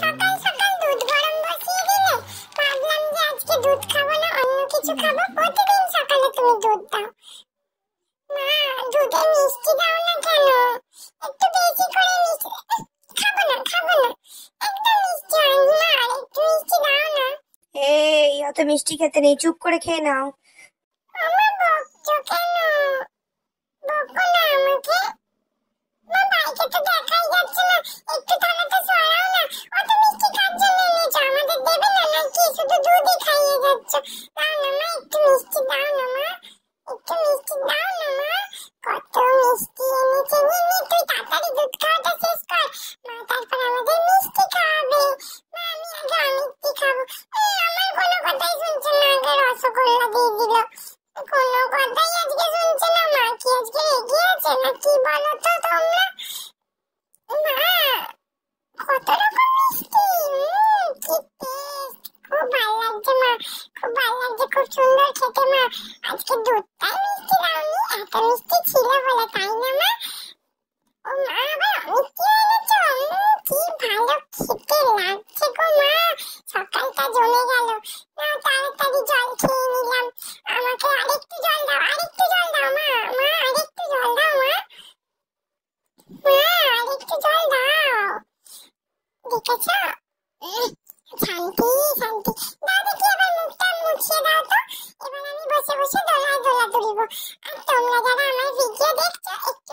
সকাল সকাল দুধ গরম বসিয়ে দিলে ভাবলাম যে আজকে দুধ খাবো না অন্য কিছু খাবো প্রতিদিন সকালে তুমি দুধ দাও মা দুধে মিষ্টি দাও না কেন একটু বেশি করে মিষ্টি খাবো না খাবো না একদম মিষ্টি হয়নি মা একটু মিষ্টি দাও না এই অত মিষ্টি খেতে নেই চুপ করে খেয়ে নাও আমার একটু মিষ্টি দাও না মা একটু মিষ্টি দাও না মা কত মিষ্টি এনেছে নি তুই তাড়াতাড়ি দুধ খাওয়াটা শেষ কর মা তারপর আমাদের মিষ্টি খাওয়াবে মা আমি আগে অমিষ্টি খাবো আমার কোনো কথাই শুনছে না আগে রসগোল্লা দিয়ে দিল কোনো কথাই আজকে শুনছে না মা কি আজকে রেগে আছে না কি বলো তো তোমরা খুব সুন্দর খেতে মা আজকে দুধটাই মিষ্টি দাওনি এত মিষ্টি ছিল বলে তাই না মা ও মা আবার অনেক এনেছো কি ভালো খেতে লাগছে গো মা সকালটা জমে গেল না তাড়াতাড়ি জল খেয়ে নিলাম আমাকে আরেকটু জল দাও আরেকটু জল দাও মা মা আরেকটু জল দাও মা মা জল দাও দেখেছো 所以我，总让大家买这些东西。